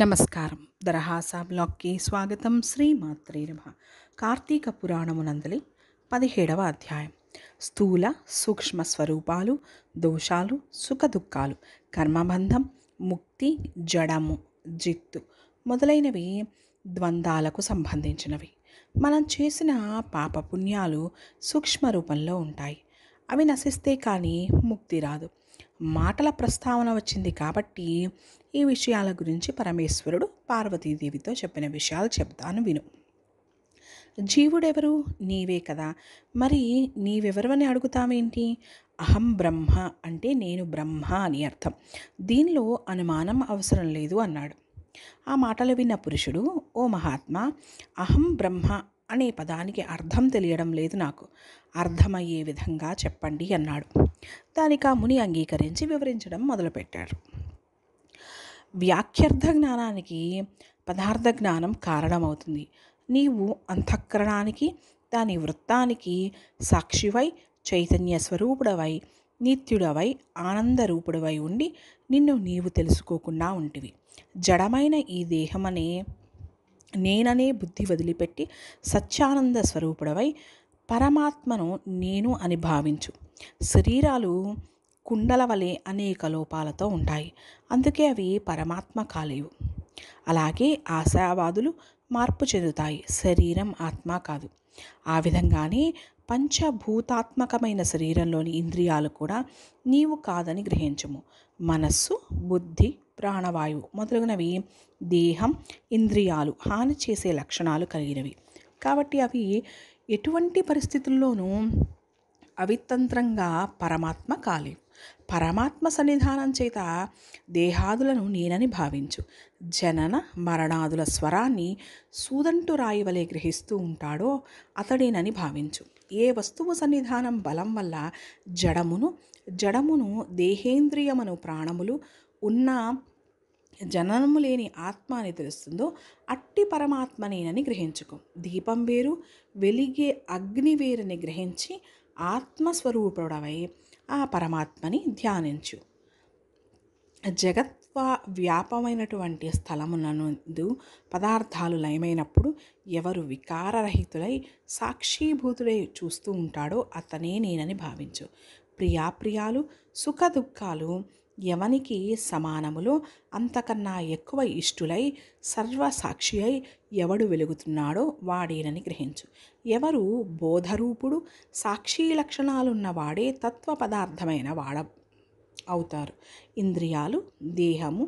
నమస్కారం దరహాసా బ్లాక్కి స్వాగతం శ్రీమాత్రే నమ కార్తీక పురాణమునందలి పదిహేడవ అధ్యాయం స్థూల సూక్ష్మ స్వరూపాలు దోషాలు సుఖదుఖాలు కర్మబంధం ముక్తి జడము జిత్తు మొదలైనవి ద్వంద్వాలకు సంబంధించినవి మనం చేసిన పాపపుణ్యాలు సూక్ష్మ రూపంలో ఉంటాయి అవి నశిస్తే కానీ ముక్తి రాదు మాటల ప్రస్తావన వచ్చింది కాబట్టి ఈ విషయాల గురించి పరమేశ్వరుడు పార్వతీదేవితో చెప్పిన విషయాలు చెప్తాను విను జీవుడెవరు నీవే కదా మరి నీవెవరవని అడుగుతామేంటి అహం బ్రహ్మ అంటే నేను బ్రహ్మ అని అర్థం దీనిలో అనుమానం అవసరం లేదు అన్నాడు ఆ మాటలు విన్న పురుషుడు ఓ మహాత్మా అహం బ్రహ్మ అనే పదానికి అర్థం తెలియడం లేదు నాకు అర్థమయ్యే విధంగా చెప్పండి అన్నాడు దానికి ఆ ముని అంగీకరించి వివరించడం మొదలుపెట్టాడు వ్యాఖ్యర్థ జ్ఞానానికి పదార్థ జ్ఞానం కారణమవుతుంది నీవు అంతఃకరణానికి దాని వృత్తానికి సాక్షివై చైతన్య స్వరూపుడవై నిత్యుడవై ఆనందరూపుడవై ఉండి నిన్ను నీవు తెలుసుకోకుండా ఉంటివి జడమైన ఈ దేహమనే నేననే బుద్ధి వదిలిపెట్టి సత్యానంద స్వరూపుడవై పరమాత్మను నేను అని భావించు శరీరాలు కుండల వలె అనేక లోపాలతో ఉంటాయి అందుకే అవి పరమాత్మ కాలేవు అలాగే ఆశావాదులు మార్పు చెందుతాయి శరీరం ఆత్మ కాదు ఆ విధంగానే పంచభూతాత్మకమైన శరీరంలోని ఇంద్రియాలు కూడా నీవు కాదని గ్రహించము మనస్సు బుద్ధి ప్రాణవాయువు మొదలగునవి దేహం ఇంద్రియాలు హాని చేసే లక్షణాలు కలిగినవి కాబట్టి అవి ఎటువంటి పరిస్థితుల్లోనూ అవితంత్రంగా పరమాత్మ కాలేవు పరమాత్మ సన్నిధానం చేత దేహాదులను నేనని భావించు జనన మరణాదుల స్వరాన్ని సూదంటు రాయి వలె గ్రహిస్తూ ఉంటాడో అతడేనని భావించు ఏ వస్తువు సన్నిధానం బలం వల్ల జడమును జడమును దేహేంద్రియమును ప్రాణములు ఉన్న జననము లేని ఆత్మ అని తెలుస్తుందో అట్టి పరమాత్మనేనని గ్రహించుకో దీపం వేరు వెలిగే అగ్ని వేరుని గ్రహించి ఆత్మస్వరూపుడవై ఆ పరమాత్మని ధ్యానించు జగత్వ వ్యాపమైనటువంటి స్థలమునందు పదార్థాలు లయమైనప్పుడు ఎవరు వికారరహితులై సాక్షీభూతుడై చూస్తూ ఉంటాడో అతనే నేనని భావించు ప్రియాప్రియాలు సుఖ దుఃఖాలు ఎవనికి సమానములో అంతకన్నా ఎక్కువ ఇష్టులై సర్వసాక్షి అయి ఎవడు వెలుగుతున్నాడో వాడేనని గ్రహించు ఎవరు బోధరూపుడు సాక్షి లక్షణాలున్నవాడే తత్వ పదార్థమైన వాడ అవుతారు ఇంద్రియాలు దేహము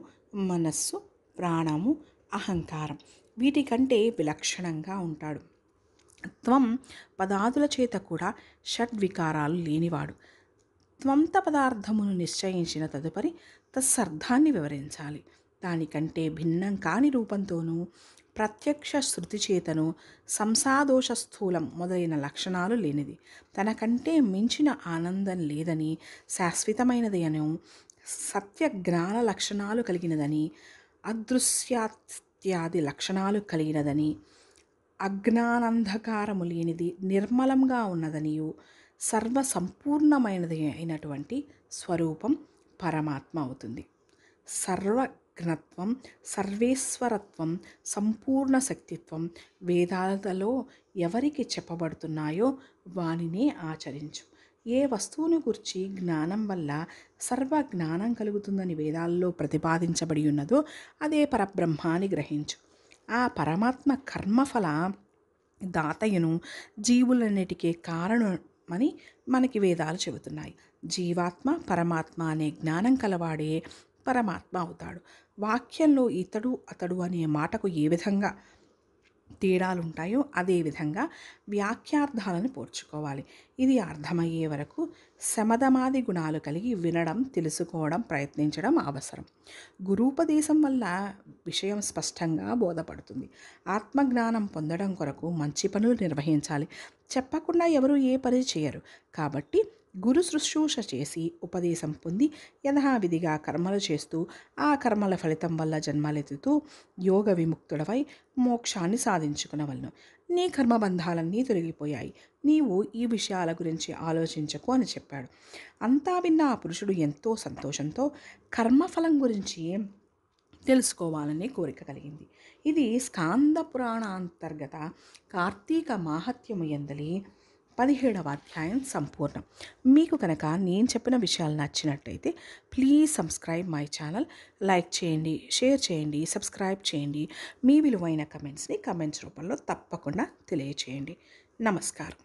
మనస్సు ప్రాణము అహంకారం వీటికంటే విలక్షణంగా ఉంటాడు త్వం పదాదుల చేత కూడా షడ్వికారాలు లేనివాడు త్వంత పదార్థమును నిశ్చయించిన తదుపరి తత్సర్థాన్ని వివరించాలి దానికంటే భిన్నం కాని రూపంతోనూ ప్రత్యక్ష శృతి చేతను సంసాదోష స్థూలం మొదలైన లక్షణాలు లేనిది తనకంటే మించిన ఆనందం లేదని శాశ్వతమైనది అను సత్య జ్ఞాన లక్షణాలు కలిగినదని అదృశ్యాత్యాది లక్షణాలు కలిగినదని అజ్ఞానంధకారము లేనిది నిర్మలంగా ఉన్నదనియు సర్వ సంపూర్ణమైనది అయినటువంటి స్వరూపం పరమాత్మ అవుతుంది సర్వజ్ఞత్వం సర్వేశ్వరత్వం సంపూర్ణ శక్తిత్వం వేదాలలో ఎవరికి చెప్పబడుతున్నాయో వానినే ఆచరించు ఏ వస్తువును గురించి జ్ఞానం వల్ల సర్వ జ్ఞానం కలుగుతుందని వేదాల్లో ప్రతిపాదించబడి ఉన్నదో అదే పరబ్రహ్మాన్ని గ్రహించు ఆ పరమాత్మ కర్మఫల దాతయును జీవులన్నిటికీ కారణ అని మనకి వేదాలు చెబుతున్నాయి జీవాత్మ పరమాత్మ అనే జ్ఞానం కలవాడే పరమాత్మ అవుతాడు వాక్యంలో ఇతడు అతడు అనే మాటకు ఏ విధంగా తేడాలుంటాయో అదేవిధంగా వ్యాఖ్యార్థాలను పోర్చుకోవాలి ఇది అర్థమయ్యే వరకు శమధమాది గుణాలు కలిగి వినడం తెలుసుకోవడం ప్రయత్నించడం అవసరం గురూపదేశం వల్ల విషయం స్పష్టంగా బోధపడుతుంది ఆత్మజ్ఞానం పొందడం కొరకు మంచి పనులు నిర్వహించాలి చెప్పకుండా ఎవరు ఏ పని చేయరు కాబట్టి గురు శుశ్రూష చేసి ఉపదేశం పొంది యథావిధిగా కర్మలు చేస్తూ ఆ కర్మల ఫలితం వల్ల జన్మలెత్తుతూ యోగ విముక్తుడవై మోక్షాన్ని సాధించుకునవలను నీ కర్మబంధాలన్నీ తొలగిపోయాయి నీవు ఈ విషయాల గురించి ఆలోచించకు అని చెప్పాడు అంతా విన్న ఆ పురుషుడు ఎంతో సంతోషంతో కర్మఫలం గురించి తెలుసుకోవాలనే కోరిక కలిగింది ఇది స్కాంద పురాణ అంతర్గత కార్తీక మాహత్యము ఎందలి పదిహేడవ అధ్యాయం సంపూర్ణం మీకు కనుక నేను చెప్పిన విషయాలు నచ్చినట్టయితే please subscribe my channel like చేయండి షేర్ చేయండి సబ్స్క్రైబ్ చేయండి మీ విలువైన కమెంట్స్ని కమెంట్స్ రూపంలో తప్పకుండా తెలియచేయండి నమస్కారం